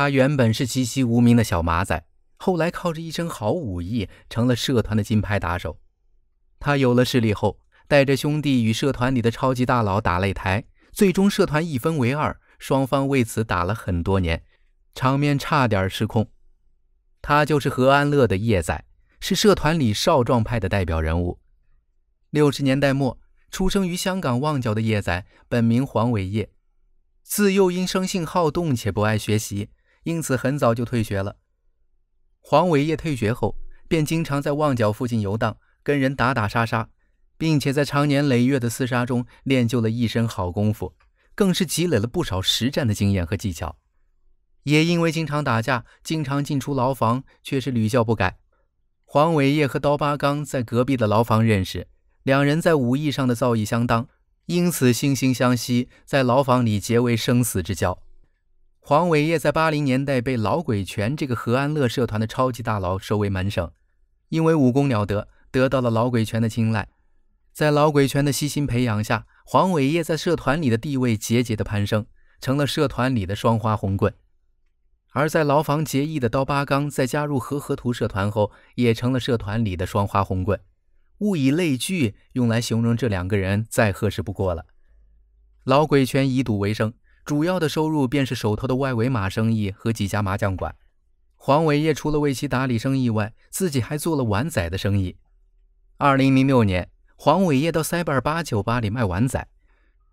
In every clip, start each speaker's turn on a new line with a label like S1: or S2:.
S1: 他原本是籍籍无名的小马仔，后来靠着一身好武艺成了社团的金牌打手。他有了势力后，带着兄弟与社团里的超级大佬打擂台，最终社团一分为二，双方为此打了很多年，场面差点失控。他就是何安乐的叶仔，是社团里少壮派的代表人物。六十年代末，出生于香港旺角的叶仔本名黄伟业，自幼因生性好动且不爱学习。因此，很早就退学了。黄伟业退学后，便经常在旺角附近游荡，跟人打打杀杀，并且在长年累月的厮杀中练就了一身好功夫，更是积累了不少实战的经验和技巧。也因为经常打架，经常进出牢房，却是屡教不改。黄伟业和刀疤刚在隔壁的牢房认识，两人在武艺上的造诣相当，因此惺惺相惜，在牢房里结为生死之交。黄伟业在八零年代被老鬼拳这个何安乐社团的超级大佬收为门生，因为武功了得，得到了老鬼拳的青睐。在老鬼拳的悉心培养下，黄伟业在社团里的地位节节的攀升，成了社团里的双花红棍。而在牢房结义的刀疤刚在加入和和图社团后，也成了社团里的双花红棍。物以类聚，用来形容这两个人再合适不过了。老鬼拳以赌为生。主要的收入便是手头的外围马生意和几家麻将馆。黄伟业除了为其打理生意外，自己还做了碗仔的生意。二零零六年，黄伟业到塞班八酒吧里卖碗仔。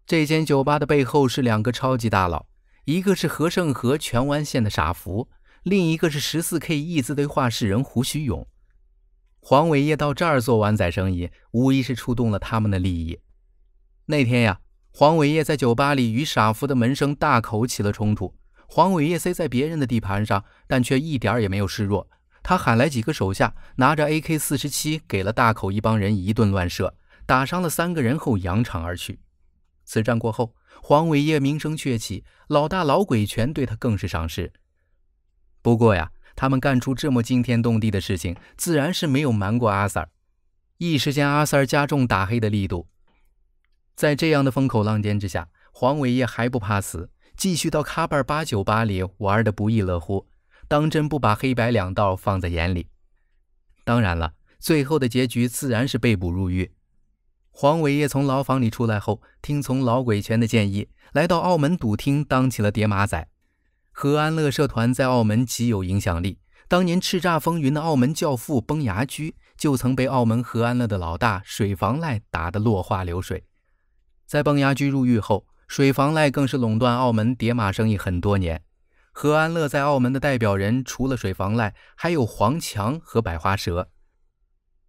S1: 这间酒吧的背后是两个超级大佬，一个是何胜和荃湾县的傻福，另一个是十四 K 亿字堆画事人胡徐勇。黄伟业到这儿做碗仔生意，无疑是触动了他们的利益。那天呀。黄伟业在酒吧里与傻福的门生大口起了冲突。黄伟业虽在别人的地盘上，但却一点也没有示弱。他喊来几个手下，拿着 AK47，给了大口一帮人一顿乱射，打伤了三个人后扬长而去。此战过后，黄伟业名声鹊起，老大老鬼全对他更是赏识。不过呀，他们干出这么惊天动地的事情，自然是没有瞒过阿 Sir。一时间，阿 Sir 加重打黑的力度。在这样的风口浪尖之下，黄伟业还不怕死，继续到卡 b a 八酒吧里玩的不亦乐乎，当真不把黑白两道放在眼里。当然了，最后的结局自然是被捕入狱。黄伟业从牢房里出来后，听从老鬼权的建议，来到澳门赌厅当起了叠马仔。何安乐社团在澳门极有影响力，当年叱咤风云的澳门教父崩牙驹就曾被澳门何安乐的老大水房赖打得落花流水。在崩牙驹入狱后，水房赖更是垄断澳门叠马生意很多年。何安乐在澳门的代表人除了水房赖，还有黄强和百花蛇。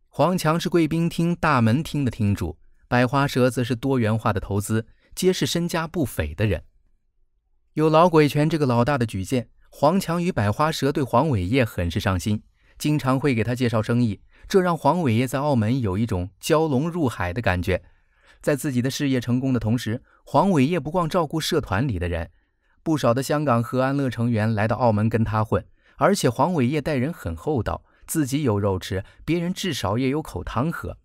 S1: 黄强是贵宾厅、大门厅的厅主，百花蛇则是多元化的投资，皆是身家不菲的人。有老鬼权这个老大的举荐，黄强与百花蛇对黄伟业很是上心，经常会给他介绍生意，这让黄伟业在澳门有一种蛟龙入海的感觉。在自己的事业成功的同时，黄伟业不光照顾社团里的人，不少的香港和安乐成员来到澳门跟他混，而且黄伟业待人很厚道，自己有肉吃，别人至少也有口汤喝。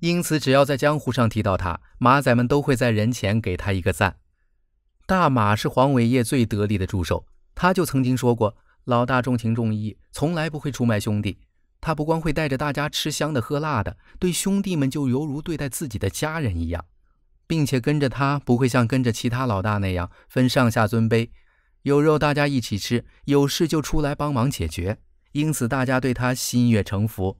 S1: 因此，只要在江湖上提到他，马仔们都会在人前给他一个赞。大马是黄伟业最得力的助手，他就曾经说过：“老大重情重义，从来不会出卖兄弟。”他不光会带着大家吃香的喝辣的，对兄弟们就犹如对待自己的家人一样，并且跟着他不会像跟着其他老大那样分上下尊卑，有肉大家一起吃，有事就出来帮忙解决。因此，大家对他心悦诚服。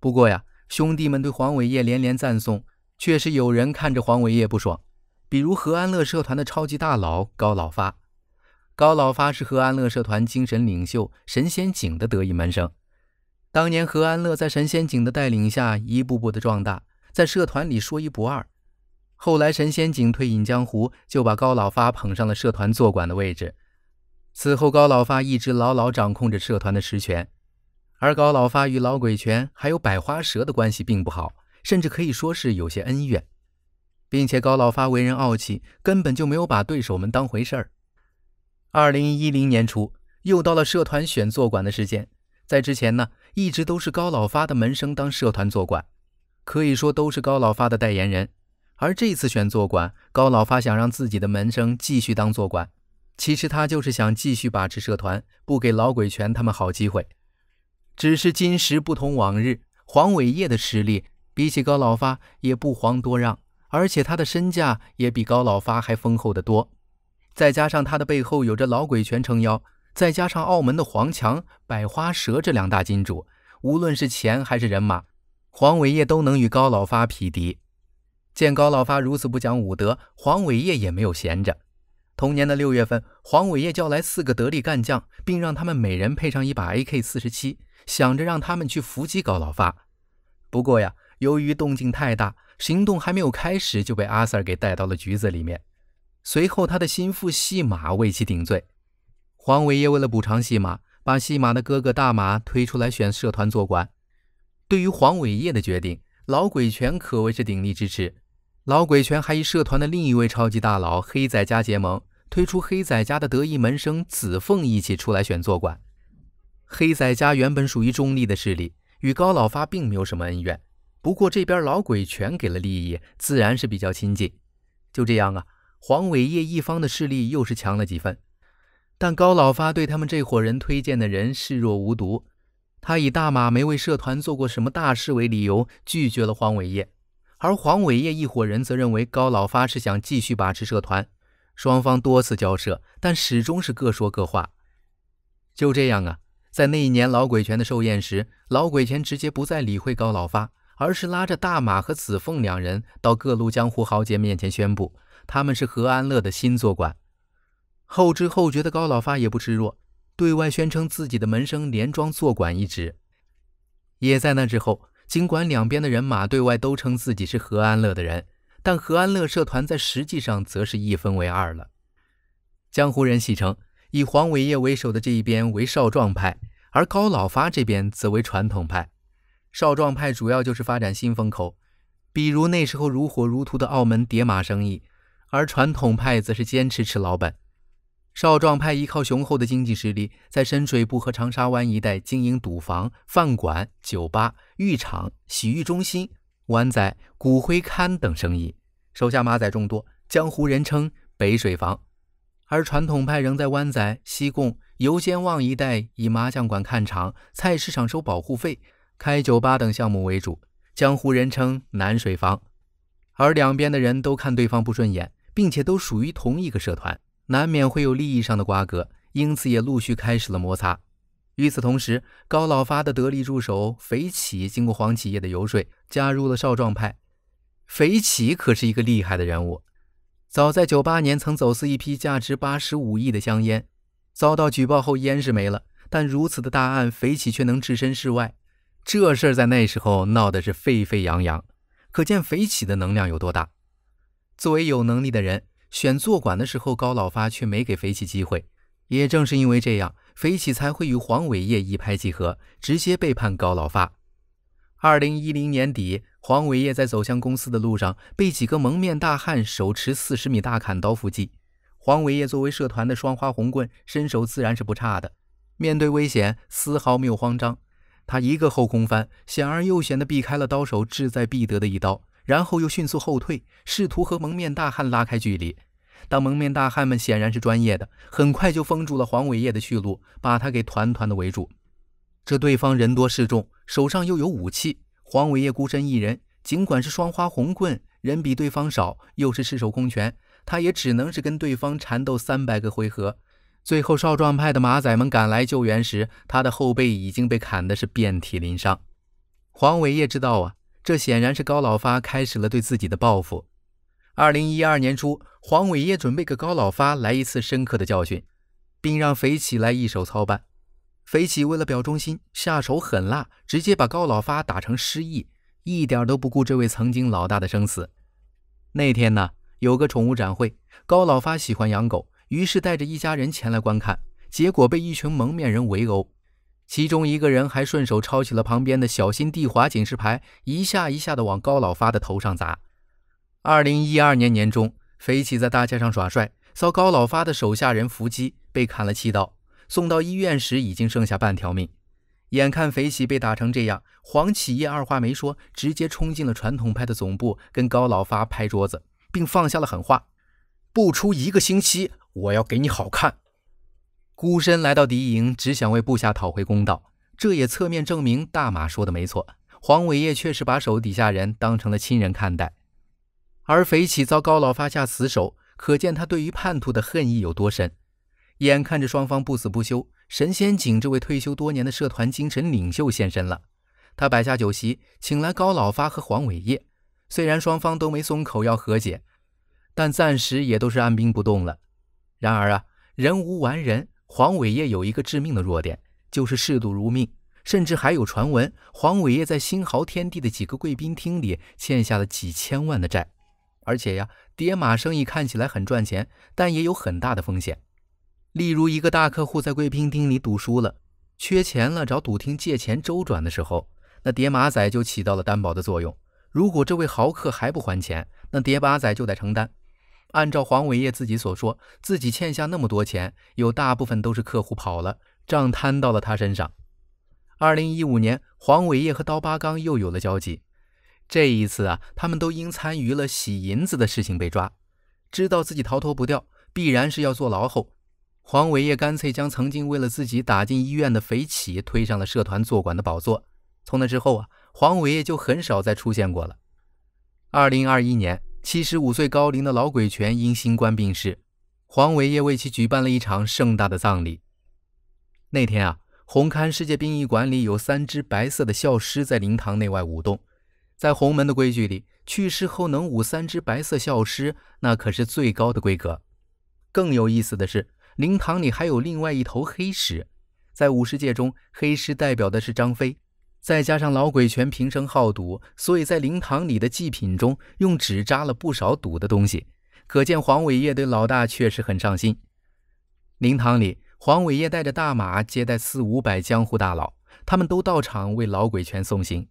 S1: 不过呀，兄弟们对黄伟业连连赞颂，却是有人看着黄伟业不爽，比如和安乐社团的超级大佬高老发。高老发是和安乐社团精神领袖神仙井的得意门生。当年何安乐在神仙井的带领下一步步的壮大，在社团里说一不二。后来神仙井退隐江湖，就把高老发捧上了社团坐馆的位置。此后，高老发一直牢牢掌控着社团的实权。而高老发与老鬼拳还有百花蛇的关系并不好，甚至可以说是有些恩怨。并且高老发为人傲气，根本就没有把对手们当回事儿。二零一零年初，又到了社团选坐馆的时间，在之前呢。一直都是高老发的门生当社团做馆，可以说都是高老发的代言人。而这次选做馆，高老发想让自己的门生继续当做馆，其实他就是想继续把持社团，不给老鬼拳他们好机会。只是今时不同往日，黄伟业的实力比起高老发也不遑多让，而且他的身价也比高老发还丰厚得多。再加上他的背后有着老鬼拳撑腰。再加上澳门的黄强、百花蛇这两大金主，无论是钱还是人马，黄伟业都能与高老发匹敌。见高老发如此不讲武德，黄伟业也没有闲着。同年的六月份，黄伟业叫来四个得力干将，并让他们每人配上一把 AK 四十七，想着让他们去伏击高老发。不过呀，由于动静太大，行动还没有开始就被阿 Sir 给带到了局子里面。随后，他的心腹戏马为其顶罪。黄伟业为了补偿戏马，把戏马的哥哥大马推出来选社团做官。对于黄伟业的决定，老鬼拳可谓是鼎力支持。老鬼拳还与社团的另一位超级大佬黑仔家结盟，推出黑仔家的得意门生子凤一起出来选做馆。黑仔家原本属于中立的势力，与高老发并没有什么恩怨。不过这边老鬼拳给了利益，自然是比较亲近。就这样啊，黄伟业一方的势力又是强了几分。但高老发对他们这伙人推荐的人视若无睹，他以大马没为社团做过什么大事为理由，拒绝了黄伟业。而黄伟业一伙人则认为高老发是想继续把持社团，双方多次交涉，但始终是各说各话。就这样啊，在那一年老鬼拳的寿宴时，老鬼拳直接不再理会高老发，而是拉着大马和子凤两人到各路江湖豪杰面前宣布，他们是何安乐的新作馆。后知后觉的高老发也不示弱，对外宣称自己的门生连庄坐馆一职。也在那之后，尽管两边的人马对外都称自己是何安乐的人，但何安乐社团在实际上则是一分为二了。江湖人戏称，以黄伟业为首的这一边为少壮派，而高老发这边则为传统派。少壮派主要就是发展新风口，比如那时候如火如荼的澳门叠码生意，而传统派则是坚持吃老本。少壮派依靠雄厚的经济实力，在深水埗和长沙湾一带经营赌房、饭馆、酒吧、浴场、洗浴中心、湾仔骨灰龛等生意，手下马仔众多，江湖人称北水房；而传统派仍在湾仔、西贡、游仙旺一带，以麻将馆看场、菜市场收保护费、开酒吧等项目为主，江湖人称南水房。而两边的人都看对方不顺眼，并且都属于同一个社团。难免会有利益上的瓜葛，因此也陆续开始了摩擦。与此同时，高老发的得力助手肥起，经过黄启业的游说，加入了少壮派。肥起可是一个厉害的人物，早在九八年曾走私一批价值八十五亿的香烟，遭到举报后烟是没了，但如此的大案，肥起却能置身事外。这事儿在那时候闹得是沸沸扬扬，可见肥起的能量有多大。作为有能力的人。选坐馆的时候，高老发却没给肥起机会。也正是因为这样，肥起才会与黄伟业一拍即合，直接背叛高老发。二零一零年底，黄伟业在走向公司的路上，被几个蒙面大汉手持四十米大砍刀伏击。黄伟业作为社团的双花红棍，身手自然是不差的，面对危险丝毫没有慌张。他一个后空翻，险而又险地避开了刀手志在必得的一刀，然后又迅速后退，试图和蒙面大汉拉开距离。但蒙面大汉们显然是专业的，很快就封住了黄伟业的去路，把他给团团的围住。这对方人多势众，手上又有武器，黄伟业孤身一人，尽管是双花红棍，人比对方少，又是赤手空拳，他也只能是跟对方缠斗三百个回合。最后少壮派的马仔们赶来救援时，他的后背已经被砍的是遍体鳞伤。黄伟业知道啊，这显然是高老发开始了对自己的报复。二零一二年初，黄伟业准备给高老发来一次深刻的教训，并让肥起来一手操办。肥起为了表忠心，下手狠辣，直接把高老发打成失忆，一点都不顾这位曾经老大的生死。那天呢，有个宠物展会，高老发喜欢养狗，于是带着一家人前来观看，结果被一群蒙面人围殴，其中一个人还顺手抄起了旁边的“小心地滑”警示牌，一下一下的往高老发的头上砸。二零一二年年中，肥起在大街上耍帅，遭高老发的手下人伏击，被砍了七刀。送到医院时，已经剩下半条命。眼看肥起被打成这样，黄启业二话没说，直接冲进了传统派的总部，跟高老发拍桌子，并放下了狠话：“不出一个星期，我要给你好看！”孤身来到敌营，只想为部下讨回公道。这也侧面证明大马说的没错，黄伟业确实把手底下人当成了亲人看待。而肥起遭高老发下死手，可见他对于叛徒的恨意有多深。眼看着双方不死不休，神仙井这位退休多年的社团精神领袖现身了。他摆下酒席，请来高老发和黄伟业。虽然双方都没松口要和解，但暂时也都是按兵不动了。然而啊，人无完人，黄伟业有一个致命的弱点，就是嗜赌如命。甚至还有传闻，黄伟业在新豪天地的几个贵宾厅里欠下了几千万的债。而且呀，叠马生意看起来很赚钱，但也有很大的风险。例如，一个大客户在贵宾厅里赌输了，缺钱了，找赌厅借钱周转的时候，那叠马仔就起到了担保的作用。如果这位豪客还不还钱，那叠马仔就得承担。按照黄伟业自己所说，自己欠下那么多钱，有大部分都是客户跑了，账摊到了他身上。二零一五年，黄伟业和刀疤刚又有了交集。这一次啊，他们都因参与了洗银子的事情被抓，知道自己逃脱不掉，必然是要坐牢。后，黄伟业干脆将曾经为了自己打进医院的肥企推上了社团坐馆的宝座。从那之后啊，黄伟业就很少再出现过了。二零二一年，七十五岁高龄的老鬼拳因新冠病逝，黄伟业为其举办了一场盛大的葬礼。那天啊，红勘世界殡仪馆里有三只白色的孝狮在灵堂内外舞动。在洪门的规矩里，去世后能舞三只白色孝狮，那可是最高的规格。更有意思的是，灵堂里还有另外一头黑狮。在武士界中，黑狮代表的是张飞。再加上老鬼拳平生好赌，所以在灵堂里的祭品中用纸扎了不少赌的东西。可见黄伟业对老大确实很上心。灵堂里，黄伟业带着大马接待四五百江湖大佬，他们都到场为老鬼拳送行。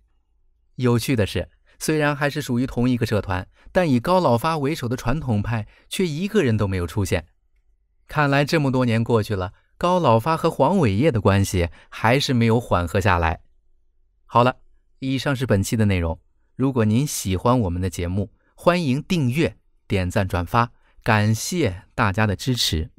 S1: 有趣的是，虽然还是属于同一个社团，但以高老发为首的传统派却一个人都没有出现。看来这么多年过去了，高老发和黄伟业的关系还是没有缓和下来。好了，以上是本期的内容。如果您喜欢我们的节目，欢迎订阅、点赞、转发，感谢大家的支持。